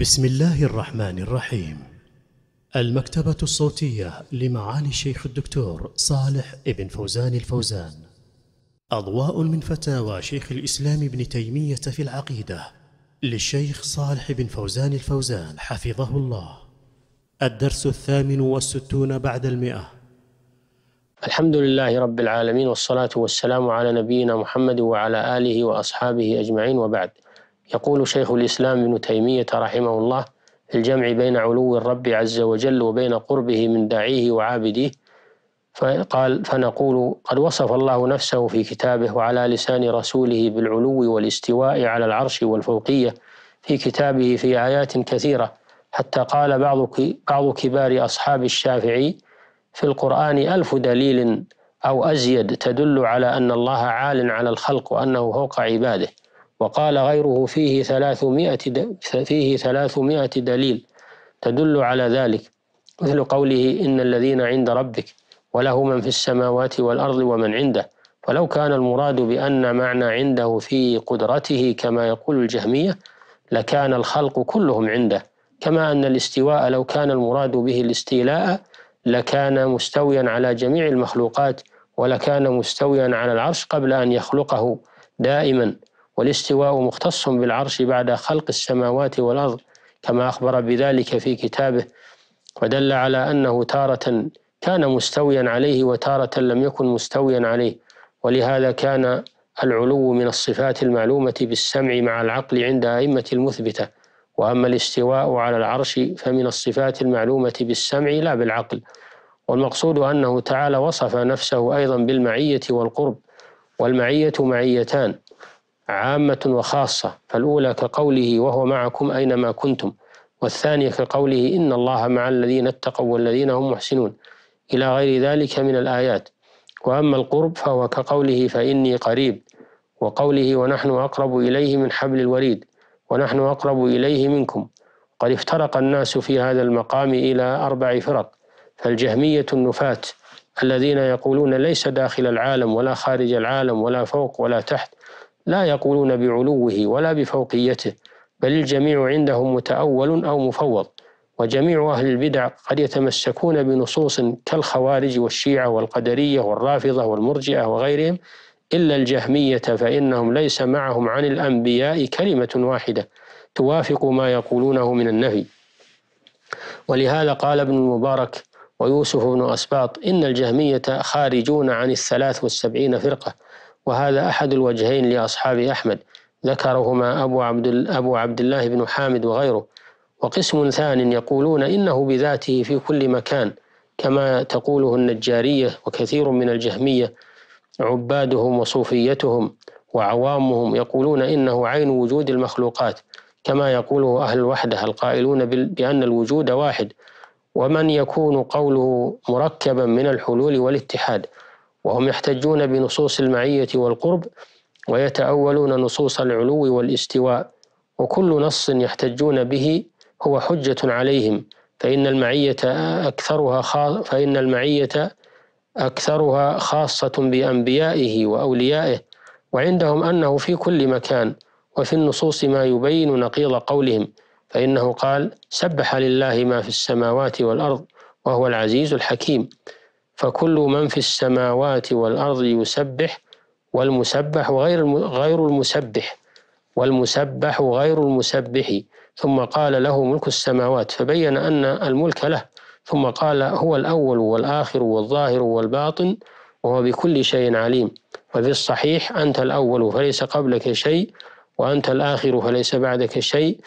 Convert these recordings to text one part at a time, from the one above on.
بسم الله الرحمن الرحيم المكتبة الصوتية لمعالي الشيخ الدكتور صالح ابن فوزان الفوزان أضواء من فتاوى شيخ الإسلام ابن تيمية في العقيدة للشيخ صالح بن فوزان الفوزان حفظه الله الدرس الثامن والستون بعد المئة الحمد لله رب العالمين والصلاة والسلام على نبينا محمد وعلى آله وأصحابه أجمعين وبعد يقول شيخ الإسلام ابن تيمية رحمه الله في الجمع بين علو الرب عز وجل وبين قربه من داعيه وعابديه فقال فنقول قد وصف الله نفسه في كتابه وعلى لسان رسوله بالعلو والاستواء على العرش والفوقية في كتابه في آيات كثيرة حتى قال بعض بعض كبار أصحاب الشافعي في القرآن ألف دليل أو أزيد تدل على أن الله عال على الخلق وأنه فوق عباده وقال غيره فيه ثلاثمائة فيه ثلاثمائة دليل تدل على ذلك مثل قوله إن الذين عند ربك وله من في السماوات والأرض ومن عنده ولو كان المراد بأن معنى عنده في قدرته كما يقول الجهمية لكان الخلق كلهم عنده كما أن الاستواء لو كان المراد به الاستيلاء لكان مستويا على جميع المخلوقات ولكان مستويا على العرش قبل أن يخلقه دائما والاستواء مختص بالعرش بعد خلق السماوات والأرض كما أخبر بذلك في كتابه ودل على أنه تارة كان مستويا عليه وتارة لم يكن مستويا عليه ولهذا كان العلو من الصفات المعلومة بالسمع مع العقل عند أئمة المثبتة وأما الاستواء على العرش فمن الصفات المعلومة بالسمع لا بالعقل والمقصود أنه تعالى وصف نفسه أيضا بالمعية والقرب والمعية معيتان عامة وخاصة فالأولى كقوله وهو معكم أينما كنتم والثانية كقوله إن الله مع الذين اتقوا والذين هم محسنون إلى غير ذلك من الآيات وأما القرب فهو كقوله فإني قريب وقوله ونحن أقرب إليه من حبل الوريد ونحن أقرب إليه منكم قد افترق الناس في هذا المقام إلى أربع فرق فالجهمية النفاة الذين يقولون ليس داخل العالم ولا خارج العالم ولا فوق ولا تحت لا يقولون بعلوه ولا بفوقيته بل الجميع عندهم متأول أو مفوض وجميع أهل البدع قد يتمسكون بنصوص كالخوارج والشيعة والقدرية والرافضة والمرجئة وغيرهم إلا الجهمية فإنهم ليس معهم عن الأنبياء كلمة واحدة توافق ما يقولونه من النفي ولهذا قال ابن المبارك ويوسف بن أسباط إن الجهمية خارجون عن الثلاث والسبعين فرقة وهذا أحد الوجهين لأصحاب أحمد ذكرهما أبو عبد, أبو عبد الله بن حامد وغيره وقسم ثان يقولون إنه بذاته في كل مكان كما تقوله النجارية وكثير من الجهمية عبادهم وصوفيتهم وعوامهم يقولون إنه عين وجود المخلوقات كما يقوله أهل الوحدة القائلون بأن الوجود واحد ومن يكون قوله مركبا من الحلول والاتحاد وهم يحتجون بنصوص المعية والقرب ويتأولون نصوص العلو والاستواء وكل نص يحتجون به هو حجة عليهم فإن المعية أكثرها فإن المعية أكثرها خاصة بأنبيائه وأوليائه وعندهم أنه في كل مكان وفي النصوص ما يبين نقيض قولهم فإنه قال سبح لله ما في السماوات والأرض وهو العزيز الحكيم فكل من في السماوات والأرض يسبح والمسبح غير غير المسبح والمسبح غير المسبح ثم قال له ملك السماوات فبين أن الملك له ثم قال هو الأول والآخر والظاهر والباطن وهو بكل شيء عليم وفي الصحيح أنت الأول فليس قبلك شيء وأنت الآخر فليس بعدك شيء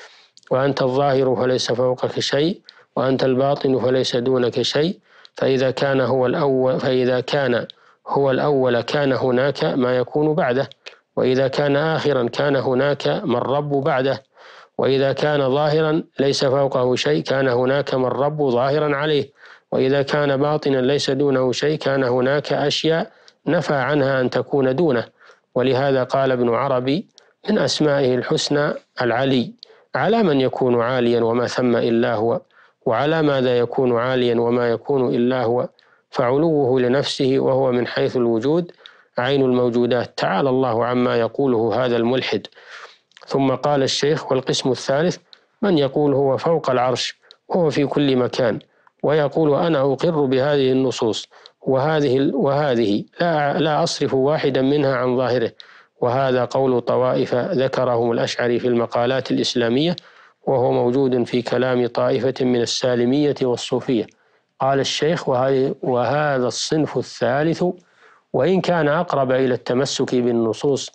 وأنت الظاهر فليس فوقك شيء وأنت الباطن فليس دونك شيء فإذا كان هو الأول فإذا كان هو الأول كان هناك ما يكون بعده وإذا كان آخرا كان هناك من رب بعده وإذا كان ظاهرا ليس فوقه شيء كان هناك من رب ظاهرا عليه وإذا كان باطنا ليس دونه شيء كان هناك أشياء نفى عنها أن تكون دونه ولهذا قال ابن عربي من أسمائه الحسنى العلي على من يكون عاليا وما ثم إلا هو وعلى ماذا يكون عاليا وما يكون إلا هو فعلوه لنفسه وهو من حيث الوجود عين الموجودات تعالى الله عما يقوله هذا الملحد ثم قال الشيخ والقسم الثالث من يقول هو فوق العرش وهو في كل مكان ويقول أنا أقر بهذه النصوص وهذه وهذه لا لا أصرف واحدا منها عن ظاهره وهذا قول طوائف ذكرهم الأشعري في المقالات الإسلامية وهو موجود في كلام طائفة من السالمية والصوفية قال الشيخ وهذا الصنف الثالث وإن كان أقرب إلى التمسك بالنصوص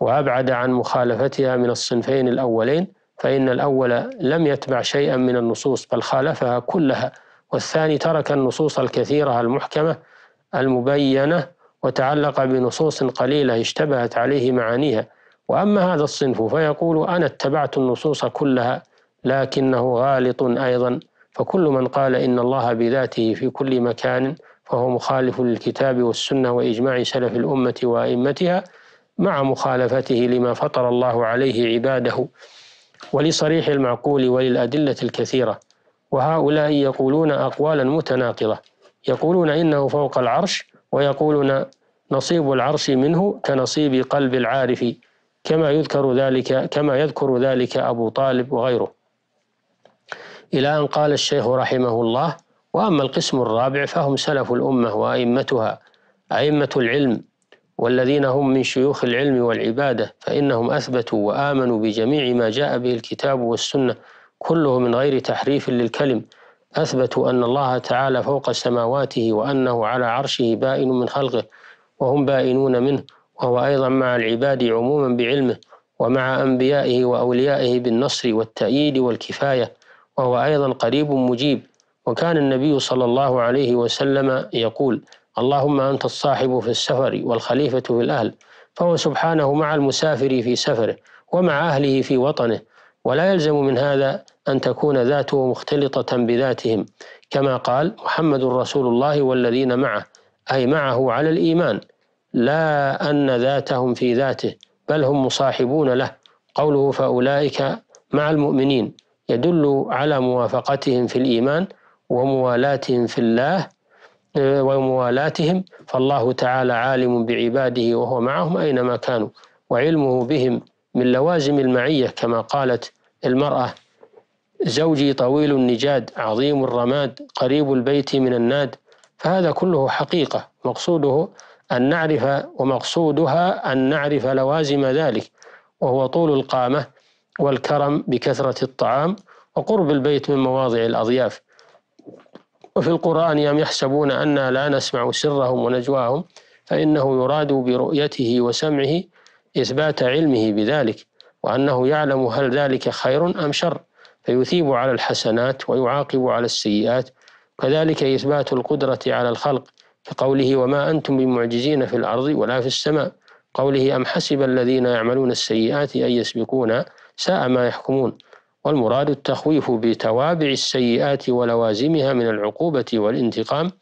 وأبعد عن مخالفتها من الصنفين الأولين فإن الأول لم يتبع شيئا من النصوص بل خالفها كلها والثاني ترك النصوص الكثيرة المحكمة المبينة وتعلق بنصوص قليلة اشتبهت عليه معانيها وأما هذا الصنف فيقول أنا اتبعت النصوص كلها لكنه غالط أيضا فكل من قال إن الله بذاته في كل مكان فهو مخالف للكتاب والسنة وإجماع سلف الأمة وأئمتها مع مخالفته لما فطر الله عليه عباده ولصريح المعقول وللأدلة الكثيرة وهؤلاء يقولون أقوالا متناقضة يقولون إنه فوق العرش ويقولون نصيب العرش منه كنصيب قلب العارف كما يذكر ذلك كما يذكر ذلك أبو طالب وغيره إلى أن قال الشيخ رحمه الله وأما القسم الرابع فهم سلف الأمة وأئمتها أئمة العلم والذين هم من شيوخ العلم والعبادة فإنهم أثبتوا وآمنوا بجميع ما جاء به الكتاب والسنة كله من غير تحريف للكلم أثبتوا أن الله تعالى فوق سماواته وأنه على عرشه بائن من خلقه وهم بائنون منه وهو أيضا مع العباد عموما بعلمه ومع أنبيائه وأوليائه بالنصر والتأييد والكفاية وهو أيضا قريب مجيب وكان النبي صلى الله عليه وسلم يقول اللهم أنت الصاحب في السفر والخليفة في الأهل فهو سبحانه مع المسافر في سفره ومع أهله في وطنه ولا يلزم من هذا أن تكون ذاته مختلطة بذاتهم كما قال محمد رسول الله والذين معه أي معه على الإيمان لا أن ذاتهم في ذاته بل هم مصاحبون له قوله فأولئك مع المؤمنين يدل على موافقتهم في الإيمان وموالاتهم في الله آه، وموالاتهم فالله تعالى عالم بعباده وهو معهم أينما كانوا وعلمه بهم من لوازم المعية كما قالت المرأة زوجي طويل النجاد عظيم الرماد قريب البيت من الناد فهذا كله حقيقة مقصوده أن نعرف ومقصودها أن نعرف لوازم ذلك وهو طول القامة والكرم بكثرة الطعام وقرب البيت من مواضع الأضياف وفي القرآن يم يحسبون أنا لا نسمع سرهم ونجواهم فإنه يراد برؤيته وسمعه إثبات علمه بذلك وأنه يعلم هل ذلك خير أم شر فيثيب على الحسنات ويعاقب على السيئات كذلك إثبات القدرة على الخلق كقوله وما أنتم بمعجزين في الأرض ولا في السماء قوله أم حسب الذين يعملون السيئات أن يسبقونا ساء ما يحكمون والمراد التخويف بتوابع السيئات ولوازمها من العقوبة والانتقام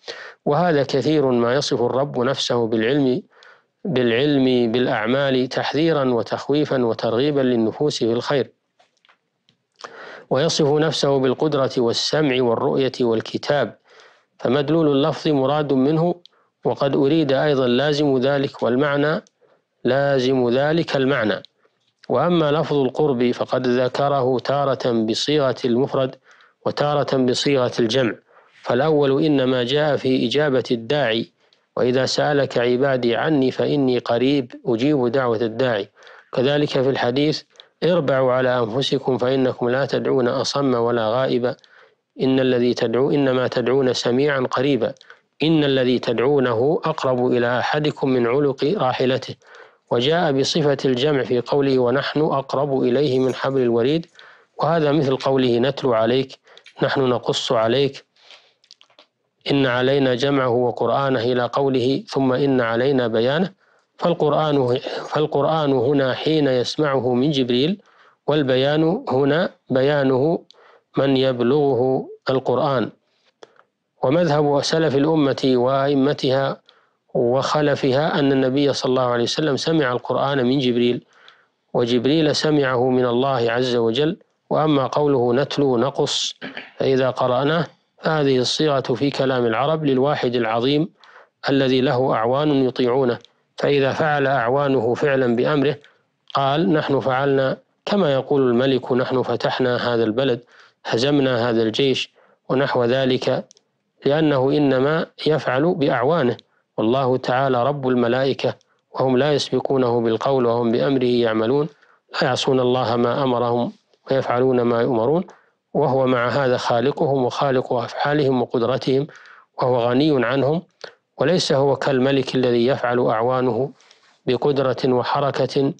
وهذا كثير ما يصف الرب نفسه بالعلم بالعلم بالأعمال تحذيرا وتخويفا وترغيبا للنفوس في الخير ويصف نفسه بالقدرة والسمع والرؤية والكتاب فمدلول اللفظ مراد منه وقد أريد أيضا لازم ذلك والمعنى لازم ذلك المعنى وأما لفظ القرب فقد ذكره تارة بصيغة المفرد وتارة بصيغة الجمع فالأول إنما جاء في إجابة الداعي وإذا سألك عبادي عني فإني قريب أجيب دعوة الداعي كذلك في الحديث اربعوا على أنفسكم فإنكم لا تدعون أصم ولا غائب إن الذي تدعو إنما تدعون سميعا قريبا إن الذي تدعونه أقرب إلى أحدكم من علق راحلته وجاء بصفة الجمع في قوله ونحن أقرب إليه من حبل الوريد وهذا مثل قوله نتلو عليك نحن نقص عليك إن علينا جمعه وقرآنه إلى قوله ثم إن علينا بيانه فالقرآن, فالقرآن هنا حين يسمعه من جبريل والبيان هنا بيانه من يبلغه القرآن ومذهب سلف الأمة وأئمتها وخلفها أن النبي صلى الله عليه وسلم سمع القرآن من جبريل وجبريل سمعه من الله عز وجل وأما قوله نتلو نقص فإذا قرأناه فهذه الصيغة في كلام العرب للواحد العظيم الذي له أعوان يطيعونه فإذا فعل أعوانه فعلا بأمره قال نحن فعلنا كما يقول الملك نحن فتحنا هذا البلد هزمنا هذا الجيش ونحو ذلك لأنه إنما يفعل بأعوانه والله تعالى رب الملائكة وهم لا يسبقونه بالقول وهم بأمره يعملون لا يعصون الله ما أمرهم ويفعلون ما يؤمرون وهو مع هذا خالقهم وخالق أفعالهم وقدرتهم وهو غني عنهم وليس هو كالملك الذي يفعل أعوانه بقدرة وحركة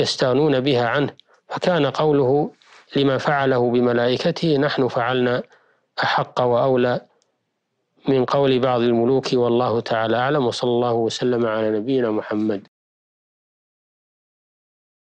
يستانون بها عنه فكان قوله لما فعله بملائكته نحن فعلنا أحق وأولى من قول بعض الملوك والله تعالى أعلم وصلى الله وسلم على نبينا محمد